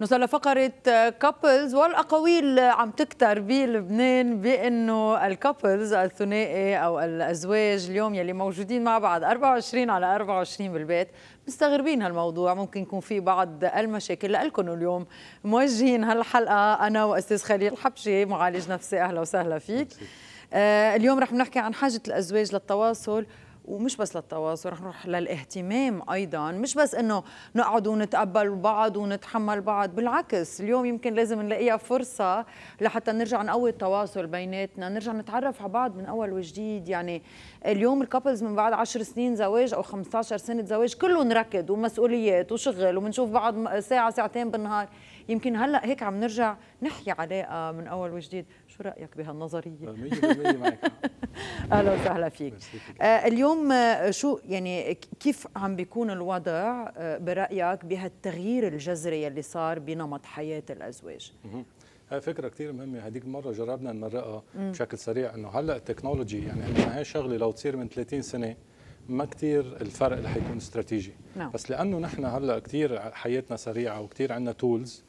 نوصل لفقرة كابلز والأقاويل عم تكتر بلبنان بأنه الكابلز الثنائي أو الأزواج اليوم يلي موجودين مع بعض 24 على 24 بالبيت مستغربين هالموضوع ممكن يكون في بعض المشاكل لكم اليوم موجهين هالحلقة أنا وأستاذ خليل حبشي معالج نفسي أهلا وسهلا فيك آه، اليوم رح نحكي عن حاجة الأزواج للتواصل ومش بس للتواصل رح نروح للاهتمام ايضا مش بس انه نقعد ونتقبل بعض ونتحمل بعض بالعكس اليوم يمكن لازم نلاقيها فرصه لحتى نرجع نقوي التواصل بيناتنا نرجع نتعرف على بعض من اول وجديد يعني اليوم الكابلز من بعد 10 سنين زواج او 15 سنه زواج كله نركض ومسؤوليات وشغل وبنشوف بعض ساعه ساعتين بالنهار يمكن هلا هيك عم نرجع نحيي علاقه من اول وجديد شو رايك بهالنظريه 100% آه، معك اهلا وسهلا فيك آه اليوم آه، شو يعني كيف عم بيكون الوضع آه، برايك بهالتغيير الجذري اللي صار بنمط حياه الازواج هاي فكره كثير مهمه هديك المره جربنا نمرقها بشكل سريع انه هلا التكنولوجي يعني انه هي شغله لو تصير من 30 سنه ما كثير الفرق رح يكون استراتيجي نعم. بس لانه نحن هلا كثير حياتنا سريعه وكثير عندنا تولز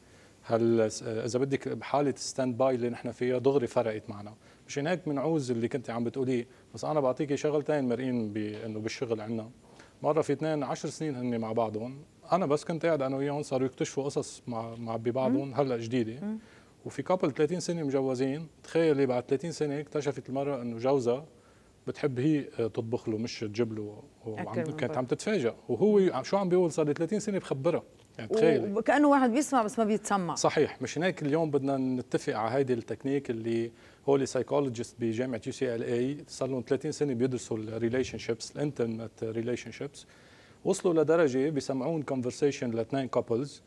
هل اذا بدك بحاله ستاند باي اللي نحن فيها دغري فرقت معنا مشان هيك بنعوز اللي كنت عم بتقوليه بس انا بعطيكي شغلتين مرئين بانه بالشغل عندنا مره في اثنين 10 سنين هن مع بعضهم انا بس كنت قاعد انا وياهم صاروا يكتشفوا قصص مع مع ببعضهم هلا جديده وفي كابل 30 سنه مجوزين تخيلي بعد 30 سنه اكتشفت المره انه جوزها بتحب هي آه، تطبخ له مش تجيب له وعم كانت عم تتفاجئ وهو شو عم بيقول صار لي 30 سنه بخبرها يعني وكانه واحد بيسمع بس ما بيتسمع صحيح مش هيك اليوم بدنا نتفق على هيدي التكنيك اللي هو اللي سايكولوجيست بجامعه يو سي ال اي صار لهم 30 سنه بيدرسوا الريليشن شيبس الانترنت ريليشن شيبس وصلوا لدرجه بيسمعون كونفرسيشن لاثنين كابلز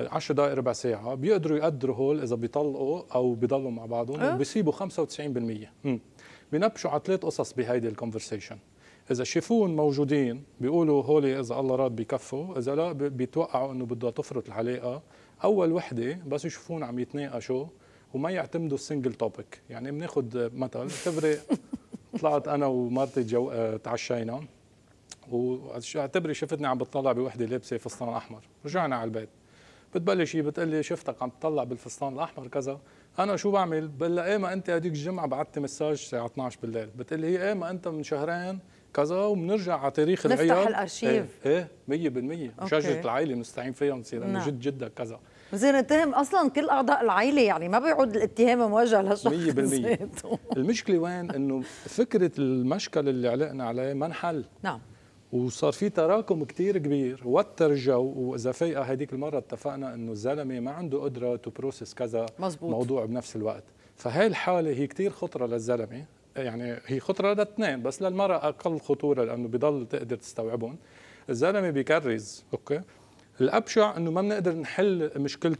آه، 10 دقائق ربع ساعه بيقدروا يقدروا هول اذا بيطلقوا او بيضلوا مع بعضهم أه؟ وبيصيبوا 95% بنبشوا على ثلاث قصص بهيدي الكونفرسيشن اذا شافون موجودين بيقولوا هولي اذا الله راد بكفوا اذا لا بيتوقعوا انه بدها تفرط العلاقه اول وحده بس يشوفون عم يتناقشوا وما يعتمدوا السنجل توبيك يعني بناخذ مثل اعتبري طلعت انا ومرتي جو... آه، تعشينا واعتبري شفتني عم بتطلع بوحده لابسه فستان احمر رجعنا على البيت بتبلش هي بتقول لي شفتك عم تطلع بالفستان الاحمر كذا انا شو بعمل بقول لها ايه ما انت هذيك الجمعه بعثت مساج الساعه 12 بالليل بتقول لي هي ايه ما انت من شهرين كذا وبنرجع على تاريخ نفتح العيال نفتح الارشيف ايه, ايه 100% مشجره العائله بنستعين فيها بنصير انه نعم. جد جدك كذا بصير نتهم اصلا كل اعضاء العائله يعني ما بيعود الاتهام موجه للشخص 100% المشكله وين انه فكره المشكل اللي علقنا عليه ما انحل نعم وصار في تراكم كتير كبير وتر الجو واذا فايقه هذيك المره اتفقنا انه الزلمه ما عنده قدره تو بروسس كذا مزبوط. موضوع بنفس الوقت فهي الحاله هي كتير خطره للزلمه يعني هي خطره للاثنين بس للمراه اقل خطوره لانه بضل تقدر تستوعبهم الزلمه بيكرز اوكي الابشع انه ما بنقدر نحل مشكله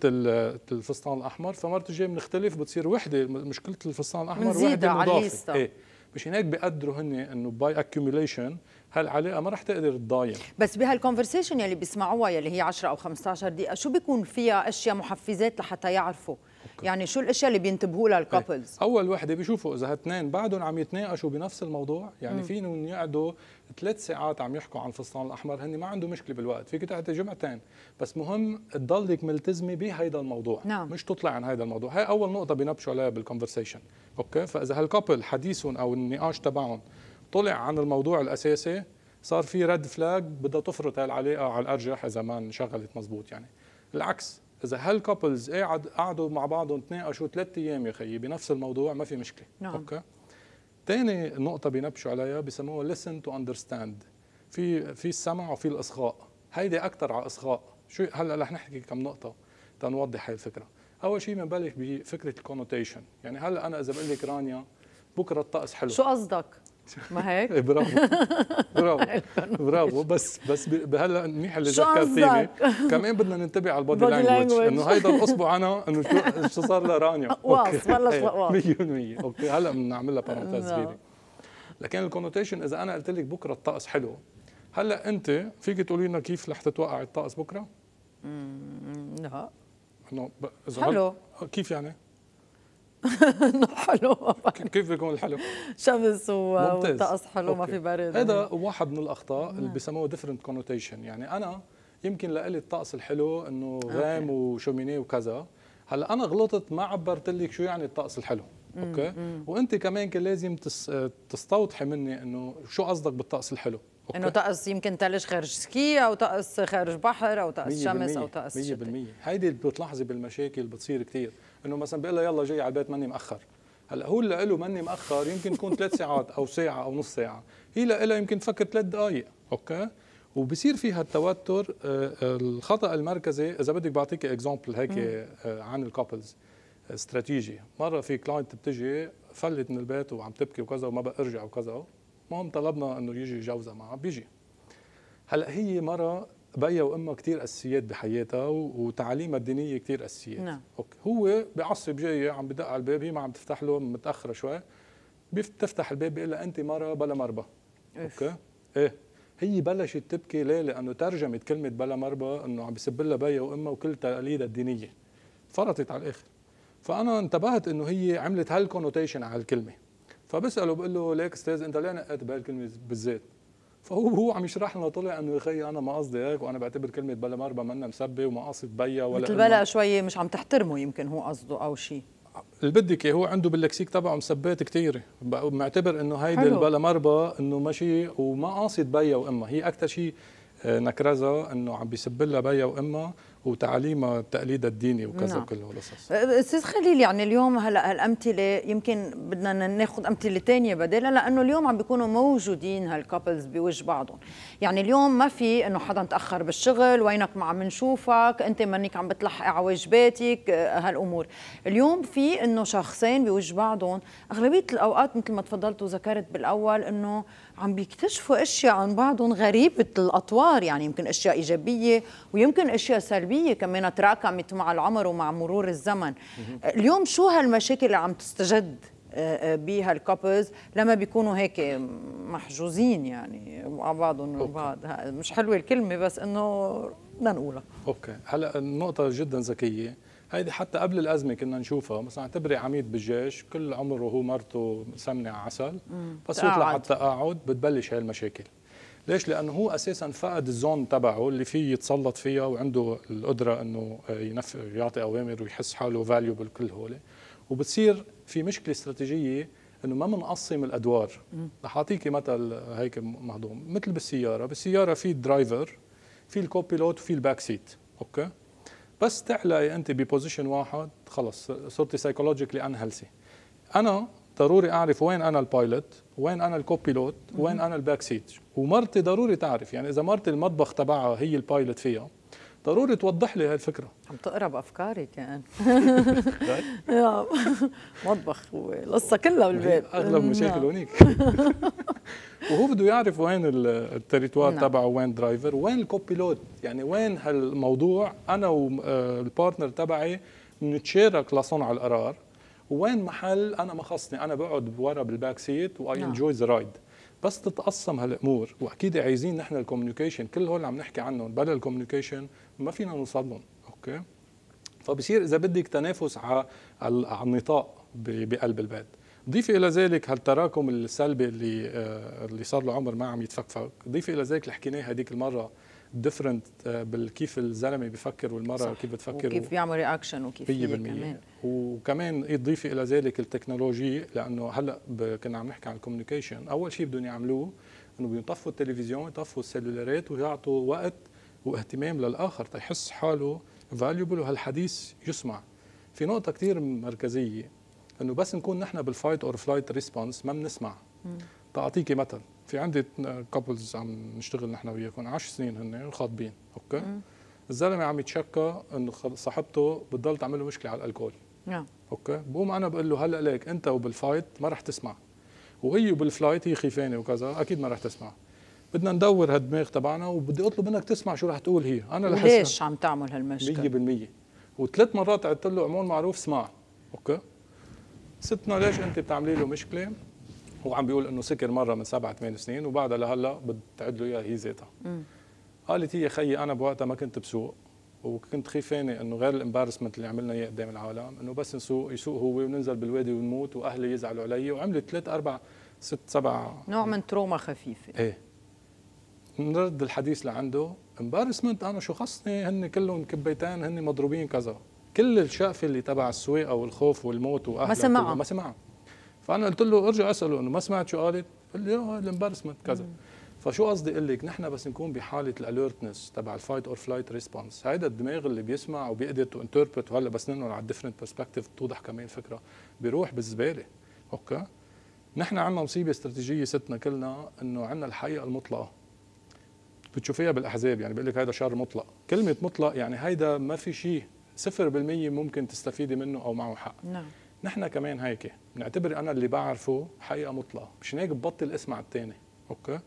الفستان الاحمر فمرت الجايه بنختلف بتصير وحده مشكله الفستان الاحمر وحده مضافه ايه مشان هيك بيقدروا هن انه باي اكيوميليشن هالعلاقه ما رح تقدر تضاين بس بهالكونفرسيشن يلي بيسمعوها يلي هي 10 او 15 دقيقه شو بيكون فيها اشياء محفزات لحتى يعرفوا أوكي. يعني شو الاشياء اللي بينتبهوا لها طيب، الكابلز اول وحده بيشوفوا اذا هالتنين بعدهم عم يتناقشوا بنفس الموضوع يعني فينهم يقعدوا ثلاث ساعات عم يحكوا عن الفستان الاحمر هن ما عنده مشكله بالوقت فيك تحت جمعتين بس مهم تضلك ملتزمه بهيدا الموضوع نعم. مش تطلع عن هيدا الموضوع هاي اول نقطه بينبشوا عليها بالكونفرسيشن اوكي فاذا هالكابل حديثهم او النقاش تبعهم طلع عن الموضوع الاساسي صار في رد فلاج بدها تفرط هالعلاقه على الارجح اذا ما انشغلت مزبوط يعني العكس اذا هالكوبلز قاعد قعدوا مع بعضهم تناقشوا ثلاث ايام يا خيي بنفس الموضوع ما في مشكله نعم. اوكي ثاني نقطة بينبشوا عليها بسموها listen to understand في في السمع وفي الإصغاء هيدي أكثر على إصغاء شو هلا رح نحكي كم نقطة تنوضح هاي الفكرة أول شيء بنبلش بفكرة الكونوتيشن يعني هلا أنا إذا بقول لك رانيا بكرة الطقس حلو شو قصدك؟ ما هيك؟ إيه، برافو برافو برافو بس بس بهلا منيح اللي ذكرتيني كمان بدنا ننتبه على البودي لانجوج انه هيدا الاصبع انا انه شو شو صار لرانيا واص بلش واص 100% اوكي هلا بنعملها بارنتيز صغيره لكن الكونوتيشن اذا انا قلت لك بكره الطقس حلو هلا انت فيك تقولي لنا كيف رح تتوقع الطقس بكره؟ لا انه حلو كيف يعني؟ حلو كيف بيكون الحلو؟ شمس وطقس حلو ما في برد هذا واحد من الاخطاء اللي بسموه ديفرنت كونوتيشن يعني انا يمكن لإلي الطقس الحلو انه غام وشوميني وكذا هلا انا غلطت ما عبرت لك شو يعني الطقس الحلو اوكي وانت كمان كان لازم تستوضحي مني انه شو قصدك بالطقس الحلو أوكي. انه طقس يمكن ثلج خارج سكي او طقس خارج بحر او طقس شمس او طقس 100% هيدي بتلاحظي بالمشاكل بتصير كثير انه مثلا بيقول لها يلا جاي على البيت ماني مأخر هلا هو اللي له ماني مأخر يمكن يكون ثلاث ساعات او ساعه او نص ساعه هي لها يمكن تفكر ثلاث دقائق اوكي وبصير فيها التوتر آه، الخطا المركزي اذا بدك بعطيك اكزامبل هيك آه، عن الكابلز استراتيجي آه، مره في كلاينت بتجي فلت من البيت وعم تبكي وكذا وما بقى ارجع وكذا المهم طلبنا انه يجي جوزها معها بيجي هلا هي مره بيا وامها كثير اساسيات بحياتها وتعاليمها الدينيه كثير اساسيات نعم. أوكي. هو بعصب جاي عم بدق على الباب هي ما عم تفتح له متاخره شوي بتفتح الباب بيقول لها انت مره بلا مربى اوكي ايه هي بلشت تبكي ليه؟ لانه ترجمت كلمه بلا مربى انه عم بسب لها بيا وامها وكل تقاليدها الدينيه فرطت على الاخر فانا انتبهت انه هي عملت هالكونوتيشن على الكلمه فبساله بقول له ليك استاذ انت ليه نقيت بهالكلمه بالذات؟ فهو هو عم يشرح لنا طلع انه يا اخي انا ما قصدي هيك وانا بعتبر كلمه بلا مربى منا مسبه وما قصد بيا ولا مثل بلا شوي مش عم تحترمه يمكن هو قصده او شيء اللي بدك هو عنده باللكسيك تبعه مسبات كثيره معتبر انه هيدي البلا مربى انه ماشي وما قاصد بيا وامها هي اكثر شيء آه، نكرزها انه عم بيسب لها بيا وامها وتعليمها التقليد الديني وكذا نعم. كل هالقصص استاذ خليل يعني اليوم هلا هالامثله يمكن بدنا ناخذ امثله ثانيه بدالها لانه اليوم عم بيكونوا موجودين هالكابلز بوجه بعضهم يعني اليوم ما في انه حدا تاخر بالشغل وينك ما عم نشوفك انت منك عم بتلحقي على واجباتك هالامور اليوم في انه شخصين بوجه بعضهم اغلبيه الاوقات مثل ما تفضلت وذكرت بالاول انه عم بيكتشفوا اشياء عن بعضهم غريبه الاطوار يعني يمكن اشياء ايجابيه ويمكن اشياء سلبيه الشعبيه كمان تراكمت مع العمر ومع مرور الزمن اليوم شو هالمشاكل اللي عم تستجد آه، آه، بها الكابلز لما بيكونوا هيك محجوزين يعني مع بعضهم البعض مش حلوه الكلمه بس انه بدنا نقولها اوكي هلا النقطه جدا ذكيه هيدي حتى قبل الازمه كنا نشوفها مثلا اعتبري عميد بالجيش كل عمره هو مرته سمنه عسل بس يطلع على التقاعد بتبلش هاي المشاكل ليش لانه هو اساسا فقد الزون تبعه اللي فيه يتسلط فيها وعنده القدره انه ينفذ يعطي اوامر ويحس حاله فاليوبل كل هول وبتصير في مشكله استراتيجيه انه ما بنقسم الادوار رح أعطيك مثل هيك مهضوم مثل بالسياره بالسياره في الدرايفر في الكوبيلوت وفي الباك سيت اوكي بس تعلقي انت ببوزيشن واحد خلص صرتي سايكولوجيكلي ان هيلثي انا ضروري اعرف وين انا البايلوت وين انا الكوبيلوت وين انا الباك سيت ومرتي ضروري تعرف يعني اذا مرتي المطبخ تبعها هي البايلوت فيها ضروري توضح لي هالفكره عم تقرا بافكاري كان مطبخ والقصه كلها بالبيت اغلب نعم. مشاكل هونيك وهو بده يعرف وين التريتوار نعم. تبعه وين درايفر وين الكوبيلوت يعني وين هالموضوع انا والبارتنر آه، تبعي نتشارك لصنع القرار وين محل انا ما خصني انا بقعد ورا بالباك سيت واي انجوي ذا رايد بس تتقسم هالامور واكيد عايزين نحن الكوميونيكيشن كل هول اللي عم نحكي عنهم بلا الكوميونيكيشن ما فينا نوصل لهم اوكي فبصير اذا بدك تنافس على النطاق بقلب البيت ضيفي الى ذلك هالتراكم السلبي اللي آه، اللي صار له عمر ما عم يتفكفك ضيفي الى ذلك اللي حكيناه هذيك المره ديفرنت uh, بالكيف الزلمه بفكر والمره صح. كيف بتفكر وكيف بيعمل رياكشن وكيف 100% كمان وكمان يضيف الى ذلك التكنولوجي لانه هلا كنا عم نحكي عن الكوميونيكيشن اول شيء بدهم يعملوه انه بدهم يطفوا التلفزيون يطفوا السلولارات ويعطوا وقت واهتمام للاخر تيحس حاله فاليوبل وهالحديث يسمع في نقطه كثير مركزيه انه بس نكون نحن بالفايت اور فلايت ريسبونس ما بنسمع تعطيكي مثل في عندي كابلز عم نشتغل نحن وياكم 10 سنين هن خاطبين اوكي الزلمه عم يتشكى انه صاحبته بتضل تعمل له مشكله على الالكول نعم اوكي بقوم انا بقول له هلا ليك انت وبالفايت ما رح تسمع وهي بالفلايت هي خيفانه وكذا اكيد ما رح تسمع بدنا ندور هالدماغ تبعنا وبدي اطلب منك تسمع شو رح تقول هي انا لحسن ليش عم تعمل هالمشكله 100% وثلاث مرات قلت له عمون معروف اسمع اوكي ستنا ليش انت بتعملي له مشكله هو عم بيقول انه سكر مره من سبع ثمان سنين وبعدها لهلا بتعد له اياها هي ذاتها قالت هي خيي انا بوقتها ما كنت بسوق وكنت خيفانه انه غير الامبارسمنت اللي عملنا اياه قدام العالم انه بس نسوق يسوق هو وننزل بالوادي ونموت واهلي يزعلوا علي وعملت ثلاث اربع ست سبع نوع من تروما خفيفه ايه نرد الحديث لعنده امبارسمنت انا شو خصني هن كلهم كبيتان هن مضروبين كذا كل الشقفه اللي تبع السويقه والخوف والموت واهلك ما سمعهم ما سمعهم فانا قلت له ارجع اساله انه ما سمعت شو قالت قال لي اه الامبارسمنت كذا فشو قصدي اقول لك نحن بس نكون بحاله الاليرتنس تبع الفايت اور فلايت ريسبونس هيدا الدماغ اللي بيسمع وبيقدر تو انتربرت وهلا بس ننقل على الديفرنت برسبكتيف توضح كمان فكره بيروح بالزباله اوكي نحن عندنا مصيبه استراتيجيه ستنا كلنا انه عندنا الحقيقه المطلقه بتشوفيها بالاحزاب يعني بقول لك هيدا شر مطلق كلمه مطلق يعني هيدا ما في شيء 0% ممكن تستفيدي منه او معه حق نعم نحن كمان هيك بنعتبر انا اللي بعرفه حقيقه مطلقه مشان هيك ببطل اسمع الثاني اوكي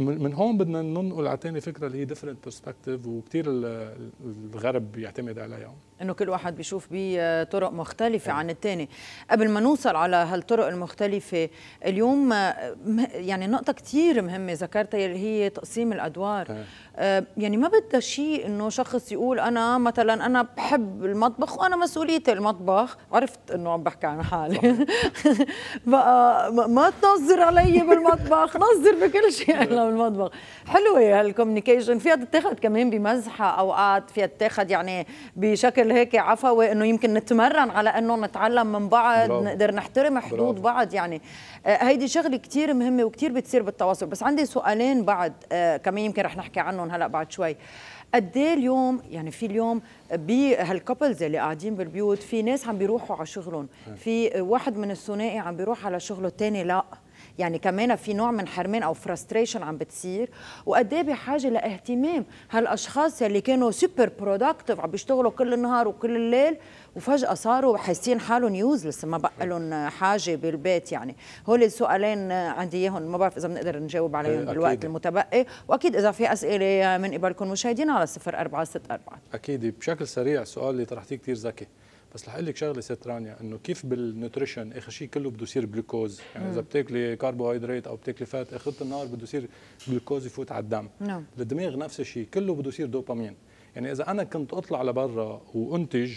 من هون بدنا ننقل على ثاني فكره اللي هي ديفرنت برسبكتيف وكثير الغرب بيعتمد عليها انه كل واحد بيشوف بطرق آه، بي مختلفه أيوة. عن الثاني قبل ما نوصل على هالطرق المختلفه اليوم آه، يعني نقطه كثير مهمه ذكرتها اللي هي تقسيم الادوار أيوة. أه. يعني ما بدها شيء انه شخص يقول انا مثلا انا بحب المطبخ وانا مسؤوليتي المطبخ عرفت انه عم بحكي عن حالي بقى ما تنظر علي بالمطبخ نظر بكل شيء أيوة. انا بالمطبخ حلوه هالكوميونيكيشن فيها تتاخذ كمان بمزحه اوقات فيها تتاخذ يعني بشكل بشكل هيك عفوي انه يمكن نتمرن على انه نتعلم من بعض برافو. نقدر نحترم حدود برافو. بعض يعني آه، هيدي شغله كثير مهمه وكثير بتصير بالتواصل بس عندي سؤالين بعد آه، كمان يمكن رح نحكي عنهم هلا بعد شوي قد ايه اليوم يعني في اليوم بهالكبلز اللي قاعدين بالبيوت في ناس عم بيروحوا على شغلهم في واحد من الثنائي عم بيروح على شغله الثاني لا يعني كمان في نوع من حرمان او فرستريشن عم بتصير وقد ايه بحاجه لاهتمام هالاشخاص اللي كانوا سوبر برودكتيف عم بيشتغلوا كل النهار وكل الليل وفجاه صاروا حاسين حالهم يوزلس ما بقى لهم حاجه بالبيت يعني هول السؤالين عندي اياهم ما بعرف اذا بنقدر نجاوب عليهم بالوقت المتبقي واكيد اذا في اسئله من قبلكم مشاهدينا على 0464 اكيد بشكل سريع السؤال اللي طرحتيه كثير ذكي بس رح اقول لك شغله ست رانيا انه كيف بالنوتريشن اخر شيء كله بده يصير جلوكوز يعني اذا بتاكلي كربوهيدرات او بتاكلي فات اخرة النهار بده يصير جلوكوز يفوت على الدم نعم. الدماغ نفس الشيء كله بده يصير دوبامين يعني اذا انا كنت اطلع لبرا وانتج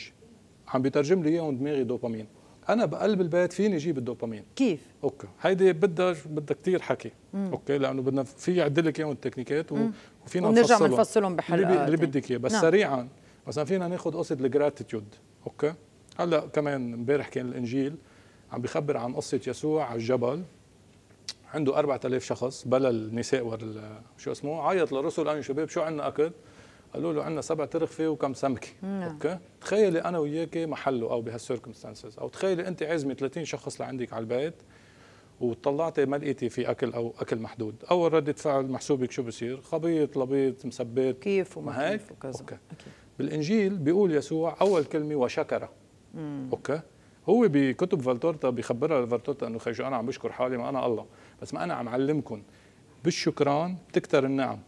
عم بيترجم لي اياهم دماغي دوبامين انا بقلب البيت فيني اجيب الدوبامين كيف اوكي هيدي بدها بدها كثير حكي مم. اوكي لانه بدنا في لك اياهم التكنيكات و... وفينا نفصلهم ونرجع نفصلهم بحلقه اللي, اللي آه، بدك اياه بس نعم. سريعا مثلا فينا ناخذ قصه الجراتيتيود اوكي هلا كمان امبارح كان الانجيل عم بخبر عن قصه يسوع على الجبل عنده 4000 شخص بلا النساء وال شو اسمه عيط للرسل قال أيوة شباب شو عندنا اكل؟ قالوا له عندنا سبع ترخفه وكم سمكه نعم. اوكي تخيلي انا وياك محله او بهالسيركمستانسز او تخيلي انت عازمه 30 شخص لعندك على البيت وطلعتي ما لقيتي في اكل او اكل محدود اول رده فعل محسوبك شو بصير خبيط لبيط مسبات كيف وما كيف وكذا أوكي. بالانجيل بيقول يسوع اول كلمه وشكر مم. اوكي هو بكتب فالتورتا بيخبرها لفالتورتا انه خيجو انا عم بشكر حالي ما انا الله بس ما انا عم علمكم بالشكران بتكتر النعم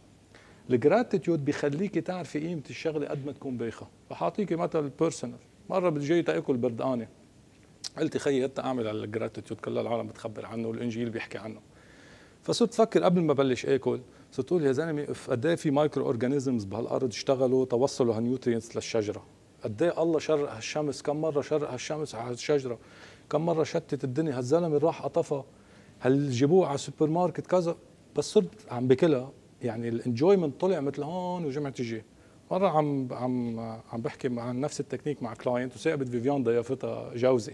الجراتيتيود بيخليك تعرفي قيمه الشغله قد ما تكون بايخه بحاطيكي مثل بيرسونال مره بتجي تاكل بردقانه قلت خيي هتا اعمل على الجراتيتيود كل العالم بتخبر عنه والانجيل بيحكي عنه فصرت فكر قبل ما بلش اكل صرت اقول يا زلمه قد إيه في مايكرو اورجانيزمز بهالارض اشتغلوا توصلوا هالنيوترينتس للشجره قد ايه الله شرق الشمس كم مره شرق الشمس على الشجره كم مره شتت الدنيا هالزلمه راح قطفها هل جيبوه على السوبر ماركت كذا بس صرت عم بكلها يعني الانجويمنت طلع مثل هون وجمعة تجي مره عم عم عم بحكي عن نفس التكنيك مع كلاينت وثاقبت فيفيان ضيافتها جوزي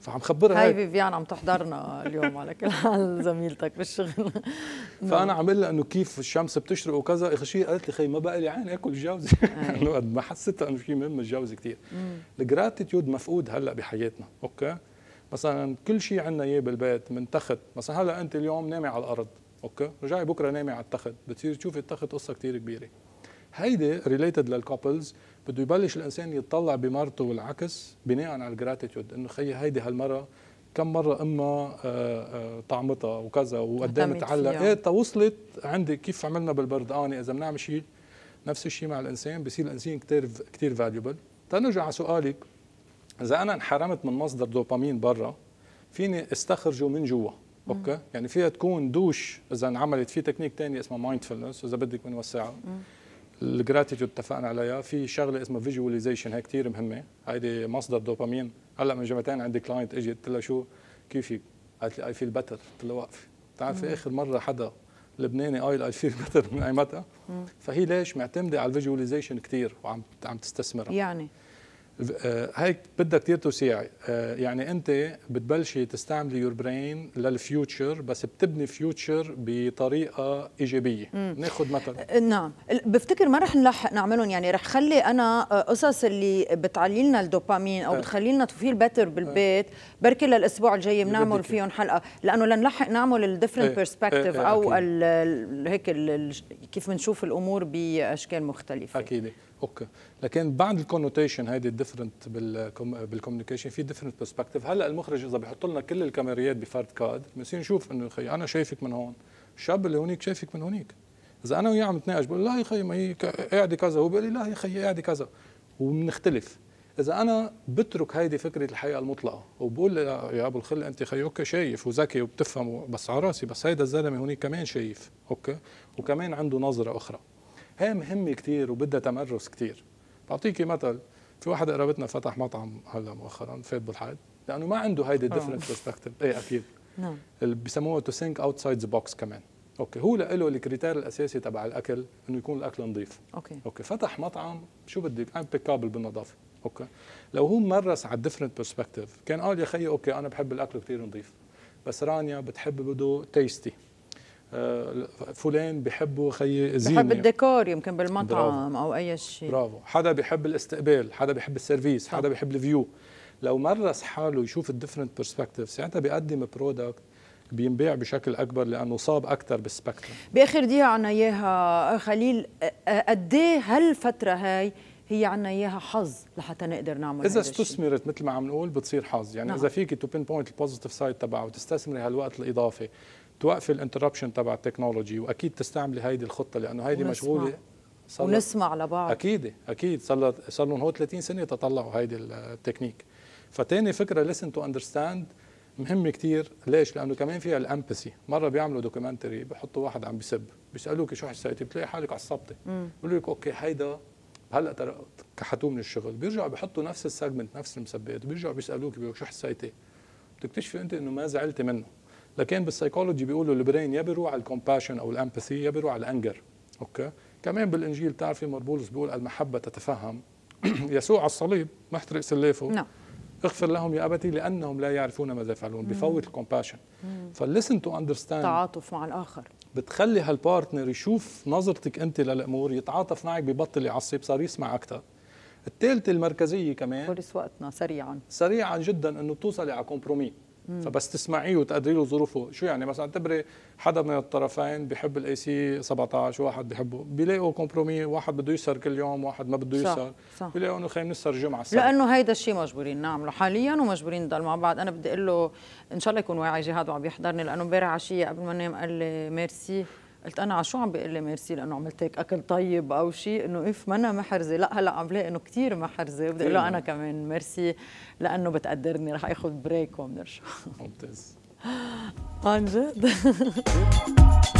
فعم خبرها هاي فيفيان عم تحضرنا اليوم على كل حال زميلتك بالشغل فانا عم لها انه كيف الشمس بتشرق وكذا اخر شيء قالت لي خي ما بقى لي عين اكل جوزي انه قد ما حسيتها انه شيء مهم الجوز كثير الجراتيتيود مفقود هلا بحياتنا اوكي مثلا كل شيء عندنا اياه بالبيت من تخت مثلا هلا انت اليوم نامي على الارض اوكي رجعي بكره نامي على التخت بتصير تشوفي التخت قصه كثير كبيره هيدي ريليتد للكوبلز بده يبلش الانسان يتطلع بمرته والعكس بناء على الجراتيتيود انه خيي هيدي هالمره كم مرة أمها آه، آه، طعمتها وكذا وقد ايه تعلق إيه توصلت عندي كيف عملنا بالبردقانة إذا بنعمل شيء نفس الشيء مع الإنسان بصير الإنسان كثير كثير فاليوبل تنرجع على سؤالك إذا أنا انحرمت من مصدر دوبامين برا فيني استخرجه من جوا اوكي يعني فيها تكون دوش اذا انعملت في تكنيك تاني اسمها مايندفولنس اذا بدك من وسعها الجراتيتيود اتفقنا عليها في شغله اسمها فيجواليزيشن هي كثير مهمه هيدي مصدر دوبامين هلا من جمعتين عندي كلاينت اجت قلت لها شو كيفك؟ قالت لي اي فيل بتر قلت لها وقفي بتعرفي اخر مره حدا لبناني قايل اي فيل بتر من اي متى فهي ليش معتمده على الفيجواليزيشن كثير وعم عم تستثمرها يعني آه، هيك بدها كثير توسيع آه، يعني انت بتبلشي تستعملي يور برين للفيوتشر بس بتبني فيوتشر بطريقه ايجابيه ناخذ مثلا آه، نعم بفتكر ما رح نلحق نعملهم يعني رح خلي انا قصص اللي بتعلي لنا الدوبامين او بتخلي لنا فيل بيتر بالبيت بركي للاسبوع الجاي بنعمل فيهم حلقه لانه لنلحق نعمل الديفرنت إيه، بيرسبكتيف إيه، إيه، او هيك كيف بنشوف الامور باشكال مختلفه اكيد اوكي لكن بعد الكونوتيشن هيدي الديفرنت بالكوميونيكيشن في ديفرنت برسبكتيف هلا المخرج اذا بيحط لنا كل الكاميريات بفرد كادر بنصير نشوف انه خي انا شايفك من هون الشاب اللي هونيك شايفك من هونيك اذا انا وياه عم نتناقش بقول لا يا خي ما هي قاعده كذا هو بيقول لي لا يا خي قاعده كذا وبنختلف اذا انا بترك هيدي فكره الحقيقه المطلقه وبقول يا ابو الخل انت خي اوكي شايف وذكي وبتفهم بس على راسي بس هيدا الزلمه هونيك كمان شايف اوكي وكمان عنده نظره اخرى هي مهمه كثير وبدها تمرس كثير بعطيكي مثل في واحد قرابتنا فتح مطعم هلا مؤخرا فات بالحيط لانه ما عنده هيدي الديفرنس برسبكتيف اي اكيد نعم اللي بيسموها تو ثينك اوتسايد ذا بوكس كمان اوكي هو له الكريتير الاساسي تبع الاكل انه يكون الاكل نظيف اوكي اوكي فتح مطعم شو بدك ام بيكابل بالنظافه اوكي لو هو مرس على الديفرنت برسبكتيف كان قال يا خيي اوكي انا بحب الاكل كثير نظيف بس رانيا بتحب بده تيستي آه، فلان بحبه خيي زينه بحب الديكور يمكن بالمطعم برافو. او اي شيء برافو حدا بحب الاستقبال حدا بحب السيرفيس حدا بحب الفيو لو مرس حاله يشوف الديفرنت برسبكتيف ساعتها بيقدم برودكت بينباع بشكل اكبر لانه صاب اكثر بالسبكتر باخر دقيقه عنا اياها آه، خليل آه، قد ايه هالفتره هاي هي عنا اياها حظ لحتى نقدر نعمل اذا استثمرت مثل ما عم نقول بتصير حظ يعني نعم. اذا فيك تو بين بوينت البوزيتيف سايد تبعها وتستثمري هالوقت الاضافي توقفي الانتربشن تبع التكنولوجي واكيد تستعملي هيدي الخطه لانه هيدي ونسمع. مشغوله صلت. ونسمع لبعض اكيد اكيد صار صار لهم هو 30 سنه تطلعوا هيدي التكنيك فتاني فكره لسن تو اندرستاند مهم كتير ليش لانه كمان فيها الامبسي مره بيعملوا دوكيومنتري بحطوا واحد عم بيسب بيسالوك شو حسيتي بتلاقي حالك عصبتي بقول بيقولوا لك اوكي هيدا هلا كحتوه من الشغل بيرجعوا بحطوا نفس السيجمنت نفس المسبات بيرجعوا بيسالوك شو حسيتي بتكتشفي انت انه ما زعلتي منه لكن بالسيكولوجي بيقولوا البرين يا بيروح على الكومباشن او الامباثي يا بيروح على الانجر اوكي كمان بالانجيل بتعرفي مربولس بيقول المحبه تتفهم يسوع على الصليب محترق سلافه نعم اغفر لهم يا ابتي لانهم لا يعرفون ماذا يفعلون بفوت الكومباشن فليسن تو اندرستاند تعاطف مع الاخر بتخلي هالبارتنر يشوف نظرتك انت للامور يتعاطف معك ببطل يعصب صار يسمع اكثر الثالثه المركزيه كمان خلص وقتنا سريعا سريعا جدا انه توصلي على كومبرومي فبس تسمعيه وتقدري له ظروفه شو يعني مثلا اعتبري حدا من الطرفين بحب الاي سي 17 واحد بحبه بيلاقوا كومبرومي واحد بده يسهر كل يوم واحد ما بده يسهر بيلاقوا انه خلينا نسهر جمعه السبت لانه هيدا الشيء مجبورين نعمله حاليا ومجبورين نضل مع بعض انا بدي اقول له ان شاء الله يكون واعي جهاد وعم يحضرني لانه امبارح عشيه قبل ما انام قال لي ميرسي قلت انا شو عم بيقول لي ميرسي لانه عملت هيك اكل طيب او شيء انه اف ما انا محرزه لا هلا عم بلاقي انه كثير محرزه بدي اقول له انا كمان ميرسي لانه بتقدرني رح اخذ بريك وبنرجع ممتاز عن جد